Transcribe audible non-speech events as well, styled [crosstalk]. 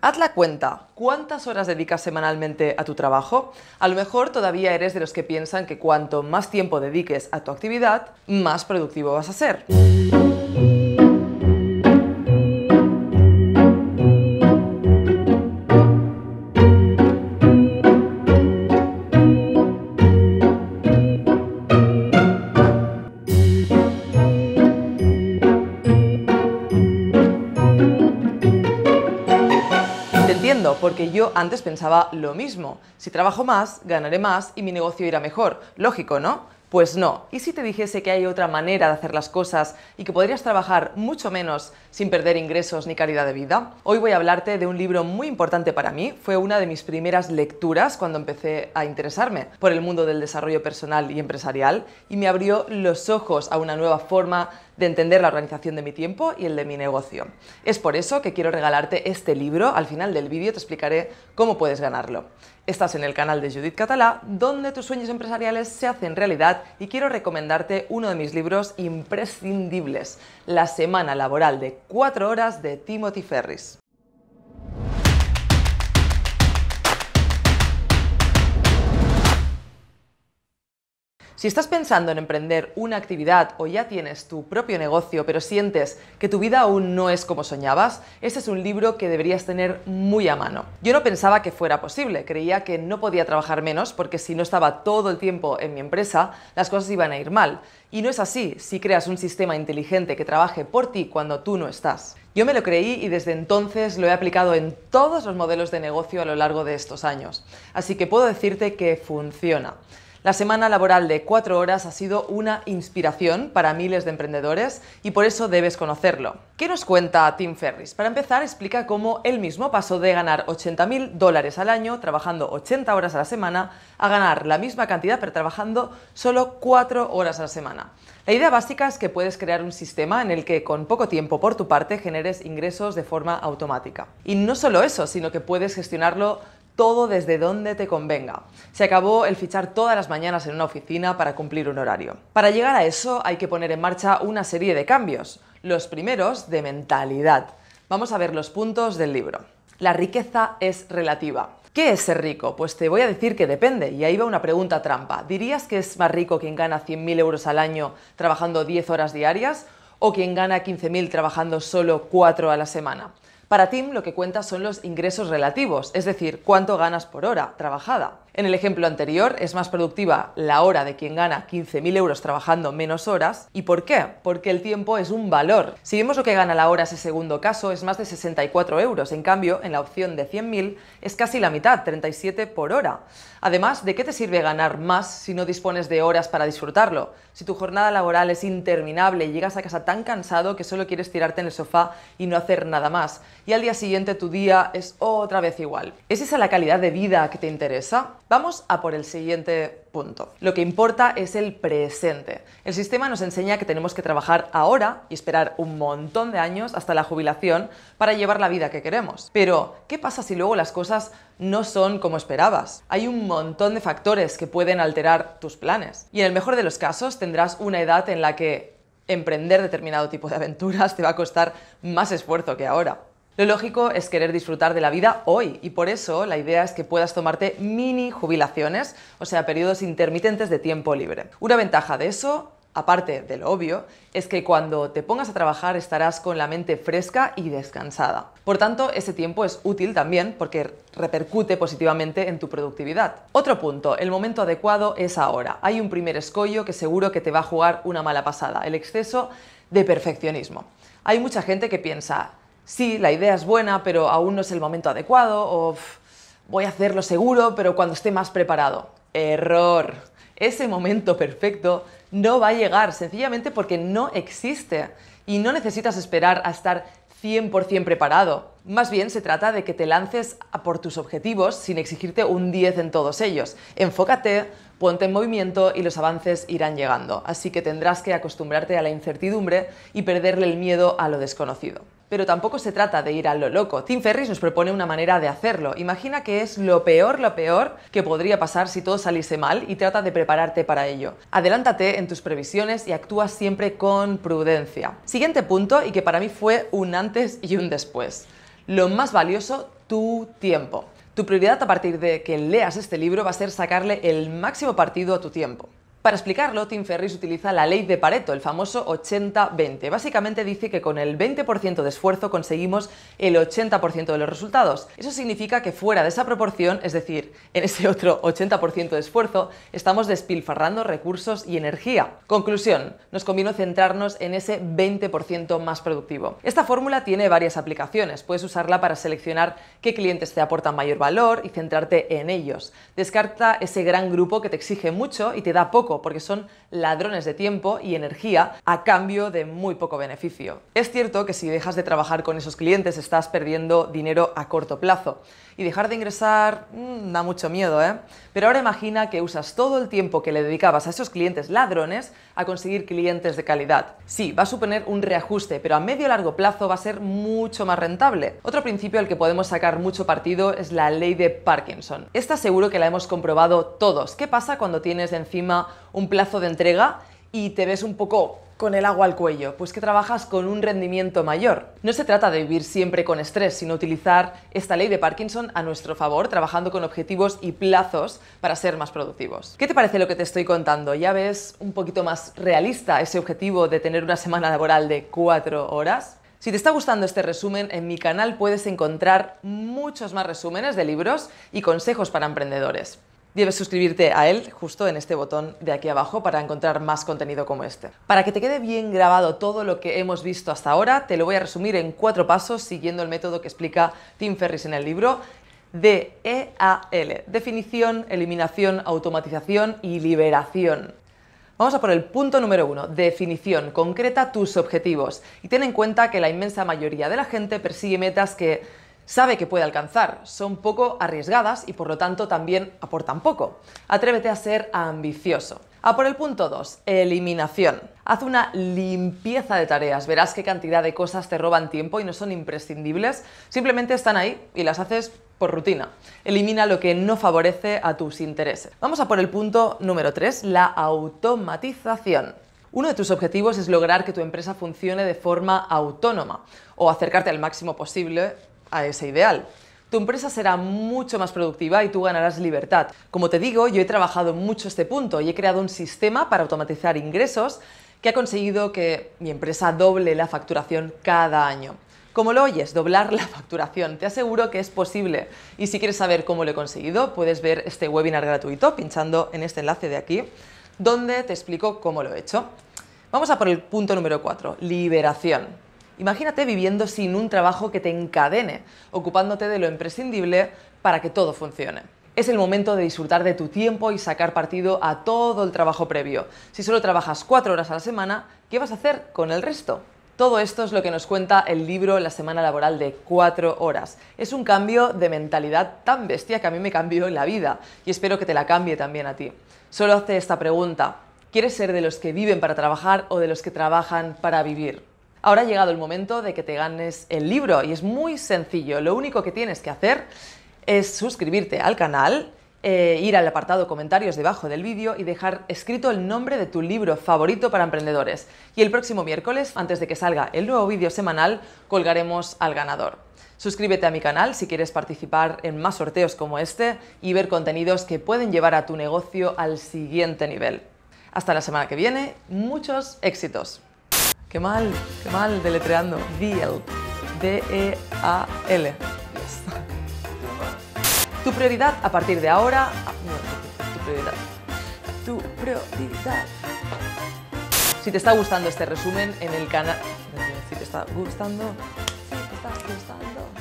Haz la cuenta, ¿cuántas horas dedicas semanalmente a tu trabajo? A lo mejor todavía eres de los que piensan que cuanto más tiempo dediques a tu actividad, más productivo vas a ser. yo antes pensaba lo mismo. Si trabajo más, ganaré más y mi negocio irá mejor. Lógico, ¿no? Pues no. ¿Y si te dijese que hay otra manera de hacer las cosas y que podrías trabajar mucho menos sin perder ingresos ni calidad de vida? Hoy voy a hablarte de un libro muy importante para mí. Fue una de mis primeras lecturas cuando empecé a interesarme por el mundo del desarrollo personal y empresarial y me abrió los ojos a una nueva forma de entender la organización de mi tiempo y el de mi negocio. Es por eso que quiero regalarte este libro. Al final del vídeo te explicaré cómo puedes ganarlo. Estás en el canal de Judith Catalá, donde tus sueños empresariales se hacen realidad y quiero recomendarte uno de mis libros imprescindibles, La semana laboral de 4 horas de Timothy Ferris. Si estás pensando en emprender una actividad o ya tienes tu propio negocio, pero sientes que tu vida aún no es como soñabas, este es un libro que deberías tener muy a mano. Yo no pensaba que fuera posible, creía que no podía trabajar menos porque si no estaba todo el tiempo en mi empresa, las cosas iban a ir mal. Y no es así si creas un sistema inteligente que trabaje por ti cuando tú no estás. Yo me lo creí y desde entonces lo he aplicado en todos los modelos de negocio a lo largo de estos años. Así que puedo decirte que funciona. La semana laboral de cuatro horas ha sido una inspiración para miles de emprendedores y por eso debes conocerlo. ¿Qué nos cuenta Tim Ferris? Para empezar, explica cómo él mismo pasó de ganar 80.000 dólares al año trabajando 80 horas a la semana a ganar la misma cantidad pero trabajando solo cuatro horas a la semana. La idea básica es que puedes crear un sistema en el que con poco tiempo por tu parte generes ingresos de forma automática. Y no solo eso, sino que puedes gestionarlo todo desde donde te convenga. Se acabó el fichar todas las mañanas en una oficina para cumplir un horario. Para llegar a eso hay que poner en marcha una serie de cambios. Los primeros de mentalidad. Vamos a ver los puntos del libro. La riqueza es relativa. ¿Qué es ser rico? Pues te voy a decir que depende, y ahí va una pregunta trampa. ¿Dirías que es más rico quien gana 100.000 euros al año trabajando 10 horas diarias o quien gana 15.000 trabajando solo 4 a la semana? Para TIM lo que cuenta son los ingresos relativos, es decir, cuánto ganas por hora trabajada. En el ejemplo anterior, es más productiva la hora de quien gana 15.000 euros trabajando menos horas. ¿Y por qué? Porque el tiempo es un valor. Si vemos lo que gana la hora ese segundo caso, es más de 64 euros. En cambio, en la opción de 100.000 es casi la mitad, 37 por hora. Además, ¿de qué te sirve ganar más si no dispones de horas para disfrutarlo? Si tu jornada laboral es interminable y llegas a casa tan cansado que solo quieres tirarte en el sofá y no hacer nada más, y al día siguiente tu día es otra vez igual. ¿Es esa la calidad de vida que te interesa? Vamos a por el siguiente punto. Lo que importa es el presente. El sistema nos enseña que tenemos que trabajar ahora y esperar un montón de años hasta la jubilación para llevar la vida que queremos. Pero, ¿qué pasa si luego las cosas no son como esperabas? Hay un montón de factores que pueden alterar tus planes. Y en el mejor de los casos tendrás una edad en la que emprender determinado tipo de aventuras te va a costar más esfuerzo que ahora. Lo lógico es querer disfrutar de la vida hoy y por eso la idea es que puedas tomarte mini jubilaciones, o sea, periodos intermitentes de tiempo libre. Una ventaja de eso aparte de lo obvio, es que cuando te pongas a trabajar estarás con la mente fresca y descansada. Por tanto, ese tiempo es útil también porque repercute positivamente en tu productividad. Otro punto, el momento adecuado es ahora. Hay un primer escollo que seguro que te va a jugar una mala pasada, el exceso de perfeccionismo. Hay mucha gente que piensa, sí, la idea es buena, pero aún no es el momento adecuado, o voy a hacerlo seguro, pero cuando esté más preparado. Error. Ese momento perfecto no va a llegar, sencillamente porque no existe y no necesitas esperar a estar 100% preparado. Más bien se trata de que te lances a por tus objetivos sin exigirte un 10 en todos ellos. Enfócate, ponte en movimiento y los avances irán llegando. Así que tendrás que acostumbrarte a la incertidumbre y perderle el miedo a lo desconocido. Pero tampoco se trata de ir a lo loco. Tim Ferris nos propone una manera de hacerlo. Imagina que es lo peor, lo peor que podría pasar si todo saliese mal y trata de prepararte para ello. Adelántate en tus previsiones y actúa siempre con prudencia. Siguiente punto, y que para mí fue un antes y un después. Lo más valioso, tu tiempo. Tu prioridad a partir de que leas este libro va a ser sacarle el máximo partido a tu tiempo. Para explicarlo, Tim Ferris utiliza la ley de Pareto, el famoso 80-20. Básicamente dice que con el 20% de esfuerzo conseguimos el 80% de los resultados. Eso significa que fuera de esa proporción, es decir, en ese otro 80% de esfuerzo, estamos despilfarrando recursos y energía. Conclusión, nos convino centrarnos en ese 20% más productivo. Esta fórmula tiene varias aplicaciones. Puedes usarla para seleccionar qué clientes te aportan mayor valor y centrarte en ellos. Descarta ese gran grupo que te exige mucho y te da poco porque son ladrones de tiempo y energía a cambio de muy poco beneficio. Es cierto que si dejas de trabajar con esos clientes estás perdiendo dinero a corto plazo. Y dejar de ingresar mm, da mucho miedo, ¿eh? Pero ahora imagina que usas todo el tiempo que le dedicabas a esos clientes ladrones a conseguir clientes de calidad. Sí, va a suponer un reajuste, pero a medio y largo plazo va a ser mucho más rentable. Otro principio al que podemos sacar mucho partido es la ley de Parkinson. Esta seguro que la hemos comprobado todos. ¿Qué pasa cuando tienes encima un plazo de entrega y te ves un poco con el agua al cuello, pues que trabajas con un rendimiento mayor. No se trata de vivir siempre con estrés, sino utilizar esta ley de Parkinson a nuestro favor, trabajando con objetivos y plazos para ser más productivos. ¿Qué te parece lo que te estoy contando? ¿Ya ves un poquito más realista ese objetivo de tener una semana laboral de cuatro horas? Si te está gustando este resumen, en mi canal puedes encontrar muchos más resúmenes de libros y consejos para emprendedores debes suscribirte a él justo en este botón de aquí abajo para encontrar más contenido como este. Para que te quede bien grabado todo lo que hemos visto hasta ahora, te lo voy a resumir en cuatro pasos siguiendo el método que explica Tim Ferris en el libro DEAL, e definición, eliminación, automatización y liberación. Vamos a por el punto número uno, definición, concreta tus objetivos y ten en cuenta que la inmensa mayoría de la gente persigue metas que sabe que puede alcanzar. Son poco arriesgadas y por lo tanto también aportan poco. Atrévete a ser ambicioso. A por el punto 2, eliminación. Haz una limpieza de tareas. Verás qué cantidad de cosas te roban tiempo y no son imprescindibles. Simplemente están ahí y las haces por rutina. Elimina lo que no favorece a tus intereses. Vamos a por el punto número 3, la automatización. Uno de tus objetivos es lograr que tu empresa funcione de forma autónoma o acercarte al máximo posible a ese ideal. Tu empresa será mucho más productiva y tú ganarás libertad. Como te digo, yo he trabajado mucho este punto y he creado un sistema para automatizar ingresos que ha conseguido que mi empresa doble la facturación cada año. Como lo oyes, doblar la [laughs] facturación, te aseguro que es posible. Y si quieres saber cómo lo he conseguido, puedes ver este webinar gratuito pinchando en este enlace de aquí, donde te explico cómo lo he hecho. Vamos a por el punto número 4, liberación. Imagínate viviendo sin un trabajo que te encadene, ocupándote de lo imprescindible para que todo funcione. Es el momento de disfrutar de tu tiempo y sacar partido a todo el trabajo previo. Si solo trabajas cuatro horas a la semana, ¿qué vas a hacer con el resto? Todo esto es lo que nos cuenta el libro La semana laboral de cuatro horas. Es un cambio de mentalidad tan bestia que a mí me cambió la vida y espero que te la cambie también a ti. Solo hace esta pregunta. ¿Quieres ser de los que viven para trabajar o de los que trabajan para vivir? Ahora ha llegado el momento de que te ganes el libro y es muy sencillo. Lo único que tienes que hacer es suscribirte al canal, eh, ir al apartado comentarios debajo del vídeo y dejar escrito el nombre de tu libro favorito para emprendedores. Y el próximo miércoles, antes de que salga el nuevo vídeo semanal, colgaremos al ganador. Suscríbete a mi canal si quieres participar en más sorteos como este y ver contenidos que pueden llevar a tu negocio al siguiente nivel. Hasta la semana que viene, muchos éxitos. Qué mal, qué mal, deletreando. DL. D-E-A-L. Tu prioridad a partir de ahora. Ah, no, tu prioridad. Tu prioridad. Si te está gustando este resumen en el canal. Si te está gustando. Si te está gustando.